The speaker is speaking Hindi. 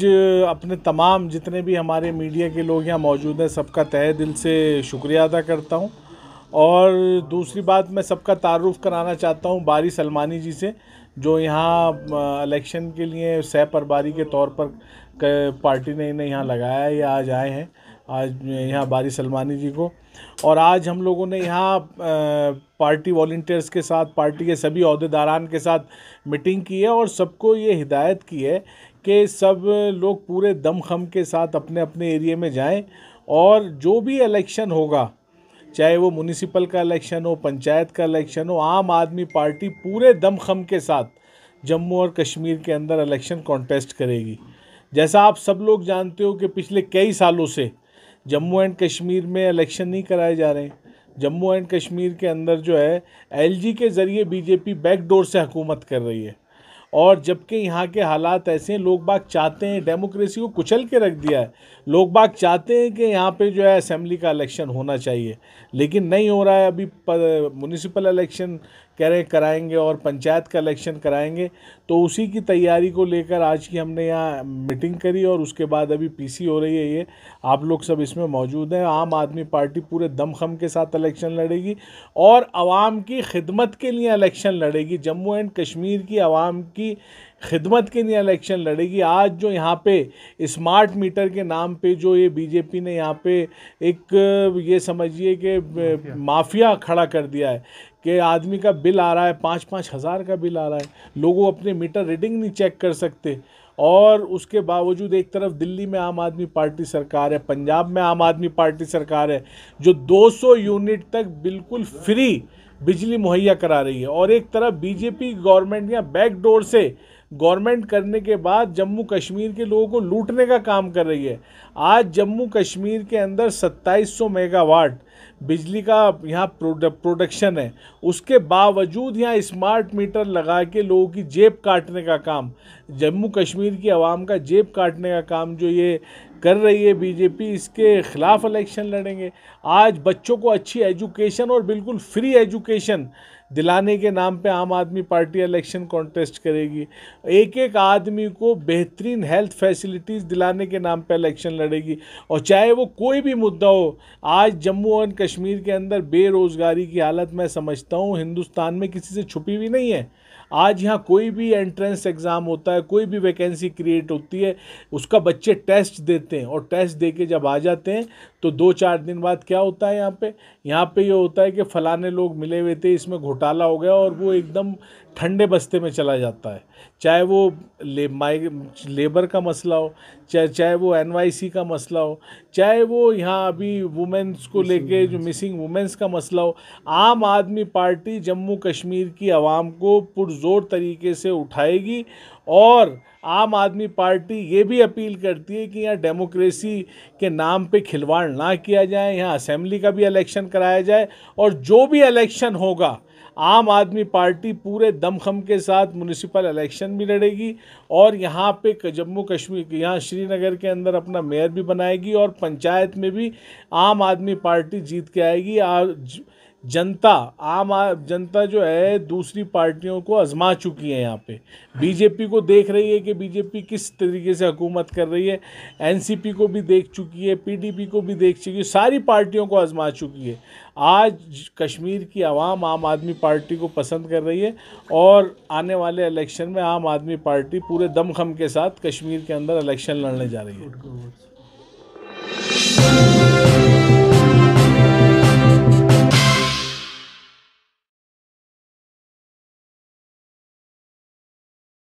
जो अपने तमाम जितने भी हमारे मीडिया के लोग यहाँ मौजूद हैं सबका तय दिल से शुक्रिया अदा करता हूँ और दूसरी बात मैं सबका तारुफ कराना चाहता हूँ बारी सलमानी जी से जो यहाँ इलेक्शन के लिए सह परबारी के तौर पर पार्टी ने इन्हें यहाँ लगाया है या आज आए हैं आज यहाँ बारी सलमानी जी को और आज हम लोगों ने यहाँ पार्टी वॉल्टियर्स के साथ पार्टी के सभी अहदेदारान के साथ मीटिंग की है और सबको ये हिदायत की है कि सब लोग पूरे दमखम के साथ अपने अपने एरिए में जाएं और जो भी इलेक्शन होगा चाहे वो म्यूनिसिपल का इलेक्शन हो पंचायत का इलेक्शन हो आम आदमी पार्टी पूरे दमखम के साथ जम्मू और कश्मीर के अंदर इलेक्शन कॉन्टेस्ट करेगी जैसा आप सब लोग जानते हो कि पिछले कई सालों से जम्मू एंड कश्मीर में इलेक्शन नहीं कराए जा रहे जम्मू एंड कश्मीर के अंदर जो है एलजी के ज़रिए बीजेपी बैकडोर से हुकूमत कर रही है और जबकि यहाँ के हालात ऐसे हैं लोग बाग चाहते हैं डेमोक्रेसी को कुचल के रख दिया है लोग बाग चाहते हैं कि यहाँ पे जो है असेंबली का इलेक्शन होना चाहिए लेकिन नहीं हो रहा है अभी म्यूनिसिपल इलेक्शन रहे कराएंगे और पंचायत का इलेक्शन कराएंगे तो उसी की तैयारी को लेकर आज की हमने यहाँ मीटिंग करी और उसके बाद अभी पीसी हो रही है ये आप लोग सब इसमें मौजूद हैं आम आदमी पार्टी पूरे दमखम के साथ इलेक्शन लड़ेगी और आवाम की खिदमत के लिए इलेक्शन लड़ेगी जम्मू एंड कश्मीर की आवाम की खिदमत के लिए इलेक्शन लड़ेगी आज जो यहाँ पे स्मार्ट मीटर के नाम पे जो ये बीजेपी ने यहाँ पे एक ये समझिए कि माफिया खड़ा कर दिया है कि आदमी का बिल आ रहा है पाँच पाँच हज़ार का बिल आ रहा है लोगों अपने मीटर रीडिंग नहीं चेक कर सकते और उसके बावजूद एक तरफ दिल्ली में आम आदमी पार्टी सरकार है पंजाब में आम आदमी पार्टी सरकार है जो 200 यूनिट तक बिल्कुल फ्री बिजली मुहैया करा रही है और एक तरफ बीजेपी गवर्नमेंट या बैकडोर से गवर्नमेंट करने के बाद जम्मू कश्मीर के लोगों को लूटने का काम कर रही है आज जम्मू कश्मीर के अंदर 2700 मेगावाट बिजली का यहाँ प्रोडक्शन है उसके बावजूद यहाँ स्मार्ट मीटर लगा के लोगों की जेब काटने का काम जम्मू कश्मीर की आवाम का जेब काटने का काम जो ये कर रही है बीजेपी इसके ख़िलाफ़ इलेक्शन लड़ेंगे आज बच्चों को अच्छी एजुकेशन और बिल्कुल फ्री एजुकेशन दिलाने के नाम पे आम आदमी पार्टी इलेक्शन कॉन्टेस्ट करेगी एक एक आदमी को बेहतरीन हेल्थ फैसिलिटीज़ दिलाने के नाम पे इलेक्शन लड़ेगी और चाहे वो कोई भी मुद्दा हो आज जम्मू एंड कश्मीर के अंदर बेरोज़गारी की हालत मैं समझता हूँ हिंदुस्तान में किसी से छुपी हुई नहीं है आज यहाँ कोई भी एंट्रेंस एग्ज़ाम होता है कोई भी वैकेंसी क्रिएट होती है उसका बच्चे टेस्ट देते हैं और टेस्ट दे के जब आ जाते हैं तो दो चार दिन बाद क्या होता है यहाँ पे यहाँ पे ये यह होता है कि फलाने लोग मिले हुए थे इसमें घोटाला हो गया और वो एकदम ठंडे बस्ते में चला जाता है चाहे वो ले लेबर का मसला हो चाहे चाहे वो एनवाईसी का मसला हो चाहे वो यहाँ अभी वुमेंस को लेके जो मिसिंग वुमेंस का मसला हो आम आदमी पार्टी जम्मू कश्मीर की आवाम को पुर पुरजोर तरीके से उठाएगी और आम आदमी पार्टी ये भी अपील करती है कि यहाँ डेमोक्रेसी के नाम पे खिलवाड़ ना किया जाए यहाँ असेंबली का भी इलेक्शन कराया जाए और जो भी इलेक्शन होगा आम आदमी पार्टी पूरे दमखम के साथ म्यूनिसिपल इलेक्शन भी लड़ेगी और यहाँ पे जम्मू कश्मीर यहाँ श्रीनगर के अंदर अपना मेयर भी बनाएगी और पंचायत में भी आम आदमी पार्टी जीत के आएगी आज जनता आम जनता जो है दूसरी पार्टियों को आजमा चुकी है यहाँ पे बीजेपी को देख रही है कि बीजेपी किस तरीके से हुकूमत कर रही है एनसीपी को भी देख चुकी है पीडीपी को भी देख चुकी है सारी पार्टियों को आजमा चुकी है आज कश्मीर की आवाम आम आदमी पार्टी को पसंद कर रही है और आने वाले इलेक्शन में आम आदमी पार्टी पूरे दमखम के साथ कश्मीर के अंदर इलेक्शन लड़ने जा रही है